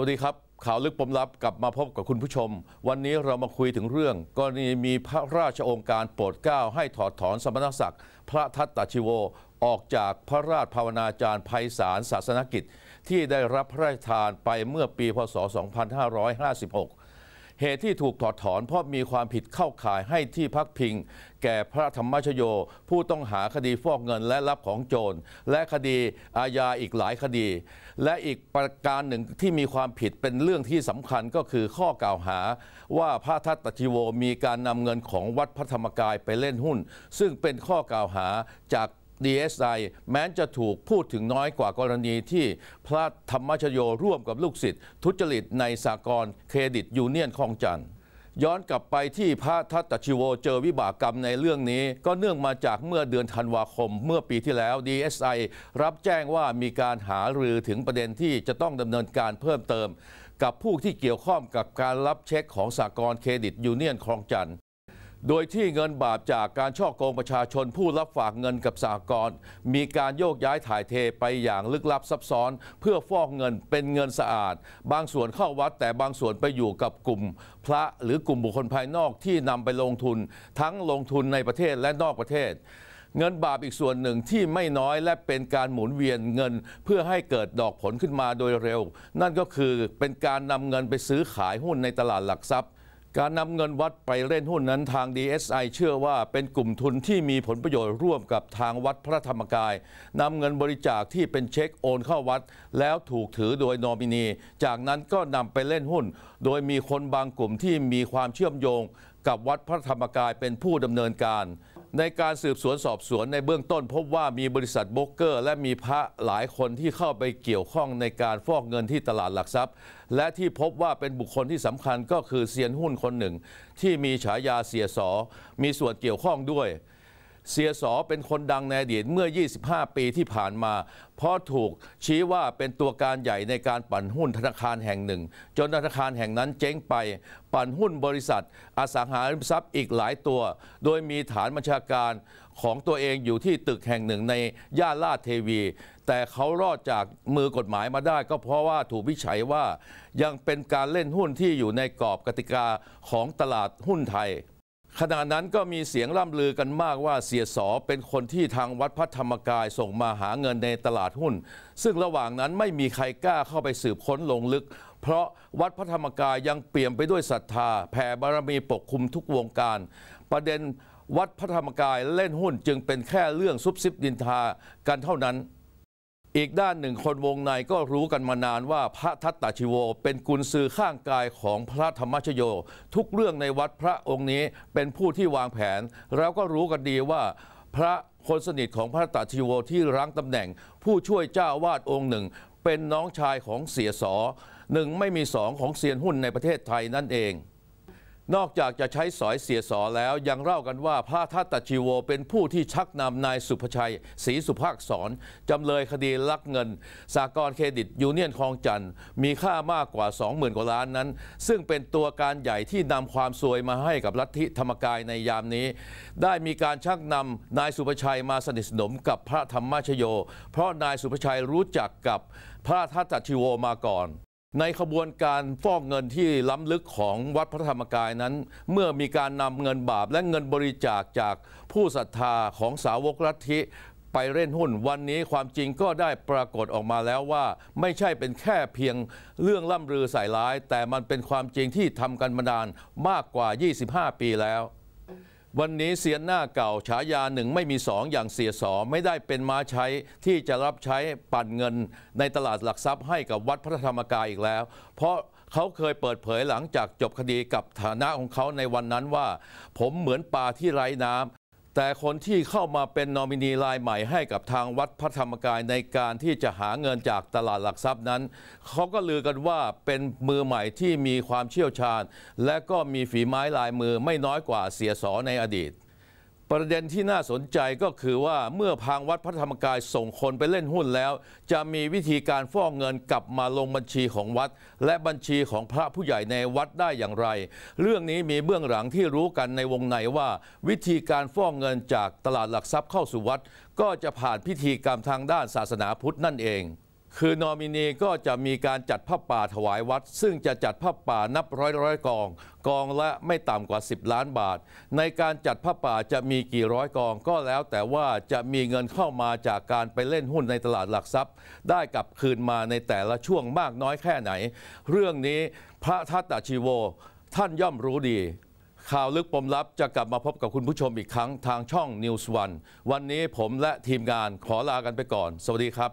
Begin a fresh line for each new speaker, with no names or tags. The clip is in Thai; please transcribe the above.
วัสดีครับ ข่าวลึกปมลับกลับมาพบกับคุณผู้ชม วันนี้เรามาคุยถึงเรื่อง กรณีมีพระราชองค์การโปรดเกล้าให้ถอดถอนสมณศักดิ์ พระทัตตชิโว ออกจากพระราชภาวนาจารย์ภัยสารศาสนกิจที่ได้รับพระราชทานไปเมื่อปีพศ2556เหตุที่ถูกถอดถอน เพราะมีความผิดเข้าข่ายให้ที่พักพิงแก่พระธรรมชโย ผู้ต้องหาคดีฟอกเงินและรับของโจรและคดีอาญาอีกหลายคดี และอีกประการหนึ่งที่มีความผิดเป็นเรื่องที่สำคัญก็คือข้อกล่าวหา ว่าพระทัตติโวมีการนำเงินของวัดพระธรรมกายไปเล่นหุ้น ซึ่งเป็นข้อกล่าวหาจาก DSI แม้จะถูกพูดถึงน้อยกว่ากรณีที่พระธรรมชโยร่วมกับลูกศิษย์ทุจริตในสากลเครดิตยูเนียนคลองจันทร์ย้อนกลับไปที่พระทัตชิโวเจอวิบากกรรมในเรื่องนี้ ก็เนื่องมาจากเมื่อเดือนธันวาคม เมื่อปีที่แล้ว DSI รับแจ้งว่ามีการหารือถึงประเด็นที่จะต้องดำเนินการเพิ่มเติม กับผู้ที่เกี่ยวข้องกับการรับเช็คของสากลเครดิตยูเนียนคลองจันทร์โดยที่เงินบาป จากการ ช่อโกงประชาชนผู้รับฝากเงินกับสากลมีการโยกย้ายถ่ายเทไปอย่างลึกลับซับซ้อน เพื่อฟอกเงินเป็นเงินสะอาด บางส่วนเข้าวัดแต่บางส่วนไปอยู่กับกลุ่มพระหรือกลุ่มบุคคลภายนอกที่นำไปลงทุนทั้งลงทุนในประเทศและนอกประเทศ เงินบาป อีกส่วนหนึ่งที่ไม่น้อยและเป็นการหมุนเวียนเงินเพื่อให้เกิดดอกผลขึ้นมาโดยเร็ว นั่นก็คือเป็นการนำเงินไปซื้อขายหุ้นในตลาดหลักทรัพย์การนำเงินวัดไปเล่นหุ้นนั้นทาง DSI เชื่อว่าเป็นกลุ่มทุนที่มีผลประโยชน์ร่วมกับทางวัดพระธรรมกายนำเงินบริจาคที่เป็นเช็คโอนเข้าวัด แล้วถูกถือโดยนอมินี จากนั้นก็นำไปเล่นหุ้น โดยมีคนบางกลุ่มที่มีความเชื่อมโยง กับวัดพระธรรมกายเป็นผู้ดำเนินการในการสืบสวนสอบสวนในเบื้องต้นพบว่ามีบริษัทโบกเกอร์และมีพระหลายคนที่เข้าไปเกี่ยวข้องในการฟอกเงินที่ตลาดหลักทรัพย์ และที่พบว่าเป็นบุคคลที่สำคัญก็คือเซียนหุ้นคนหนึ่ง ที่มีฉายาเสียสอ มีส่วนเกี่ยวข้องด้วยเสียสอเป็นคนดังในอดีตเมื่อ 25 ปีที่ผ่านมา เพราะถูกชี้ว่าเป็นตัวการใหญ่ในการปั่นหุ้นธนาคารแห่งหนึ่ง จนธนาคารแห่งนั้นเจ๊งไปปั่นหุ้นบริษัท อสังหาริมทรัพย์อีกหลายตัว โดยมีฐานบัญชาการของตัวเองอยู่ที่ตึกแห่งหนึ่งในย่านลาดเทวี แต่เขารอดจากมือกฎหมายมาได้ก็เพราะว่าถูกวิจัยว่ายังเป็นการเล่นหุ้นที่อยู่ในกรอบกติกาของตลาดหุ้นไทยขณะนั้นก็มีเสียงล่ำลือกันมากว่าเสียสอเป็นคนที่ทางวัดพัทธรรมกายส่งมาหาเงินในตลาดหุ้น ซึ่งระหว่างนั้นไม่มีใครกล้าเข้าไปสืบค้นลงลึก เพราะวัดพัทธรรมกายยังเปี่ยมไปด้วยศรัทธาแผ่บารมีปกคลุมทุกวงการ ประเด็นวัดพัทธรรมกายเล่นหุ้นจึงเป็นแค่เรื่องซุบซิบดินทากันเท่านั้นอีกด้านหนึ่งคนวงในก็รู้กันมานานว่าพระทัตตาชิโวเป็นกุญซือ ข้างกายของพระธรรมชโยทุกเรื่องในวัดพระองค์นี้เป็นผู้ที่วางแผน แล้วก็รู้กันดีว่า พระคนสนิทของพระตตชิโวที่รั้งตำแหน่ง ผู้ช่วยเจ้าวาดองค์หนึ่ง เป็นน้องชายของเสียสอหนึ่งไม่มีสองของเซียนหุ้นในประเทศไทยนั่นเองนอกจากจะใช้สอยเสียสอแล้วยังเล่ากันว่าพระทัตตชีโว เป็นผู้ที่ชักนำนายสุภชัยศรีสุภาคสอนจำเลยคดีลักเงินสากลเครดิตยูเนียนคลองจันทร์ มีค่ามากกว่า 20,000 กว่าล้านนั้น ซึ่งเป็นตัวการใหญ่ที่นำความซวยมาให้กับลัทธิธรรมกายในยามนี้ ได้มีการชักนำนายสุภชัยมาสนิทสนมกับพระธรรมชโย เพราะนายสุภชัยรู้จักกับพระทัตตชีโวมาก่อนในขบวนการฟอกเงินที่ล้ำลึกของวัดพระธรรมกายนั้น เมื่อมีการนำเงินบาปและเงินบริจาคจากผู้ศรัทธาของสาวกลัทธิ ไปเล่นหุ้นวันนี้ความจริงก็ได้ปรากฏออกมาแล้วว่า ไม่ใช่เป็นแค่เพียงเรื่องล่ำลือใส่ร้าย แต่มันเป็นความจริงที่ทำกันมานานมากกว่า 25 ปีแล้ววันนี้เสียนหน้าเก่าฉายาหนึ่งไม่มีสองอย่างเสียสอไม่ได้เป็นม้าใช้ที่จะรับใช้ปั่นเงิน ในตลาดหลักทรัพย์ให้กับวัดพระธรรมกายอีกแล้ว เพราะเขาเคยเปิดเผยหลังจากจบคดีกับฐานะของเขาในวันนั้นว่า ผมเหมือนปลาที่ไร้น้ำแต่คนที่เข้ามาเป็นนอมินีรายใหม่ให้กับทางวัดพระธรรมกายในการที่จะหาเงินจากตลาดหลักทรัพย์นั้น เขาก็ลือกันว่าเป็นมือใหม่ที่มีความเชี่ยวชาญ และก็มีฝีไม้ลายมือไม่น้อยกว่าเสียสอในอดีตประเด็นที่น่าสนใจก็คือว่าเมื่อพังวัดพระธรรมกายส่งคนไปเล่นหุ้นแล้ว จะมีวิธีการฟ้องเงินกลับมาลงบัญชีของวัด และบัญชีของพระผู้ใหญ่ในวัดได้อย่างไร เรื่องนี้มีเบื้องหลังที่รู้กันในวงในว่า วิธีการฟ้องเงินจากตลาดหลักทรัพย์เข้าสู่วัด ก็จะผ่านพิธีกรรมทางด้านศาสนาพุทธนั่นเองคือนอมินีก็จะมีการจัดผ้าป่าถวายวัด ซึ่งจะจัดผ้าป่านับร้อยร้อยกอง กองละไม่ต่ำกว่า 10 ล้านบาท ในการจัดผ้าป่าจะมีกี่ร้อยกองก็แล้วแต่ว่าจะมีเงินเข้ามาจากการไปเล่นหุ้นในตลาดหลักทรัพย์ ได้กลับคืนมาในแต่ละช่วงมากน้อยแค่ไหน เรื่องนี้พระทัตตชีโว ท่านย่อมรู้ดี ข่าวลึกปมลับจะกลับมาพบกับคุณผู้ชมอีกครั้งทางช่อง News วันวันนี้ผมและทีมงานขอลากันไปก่อน สวัสดีครับ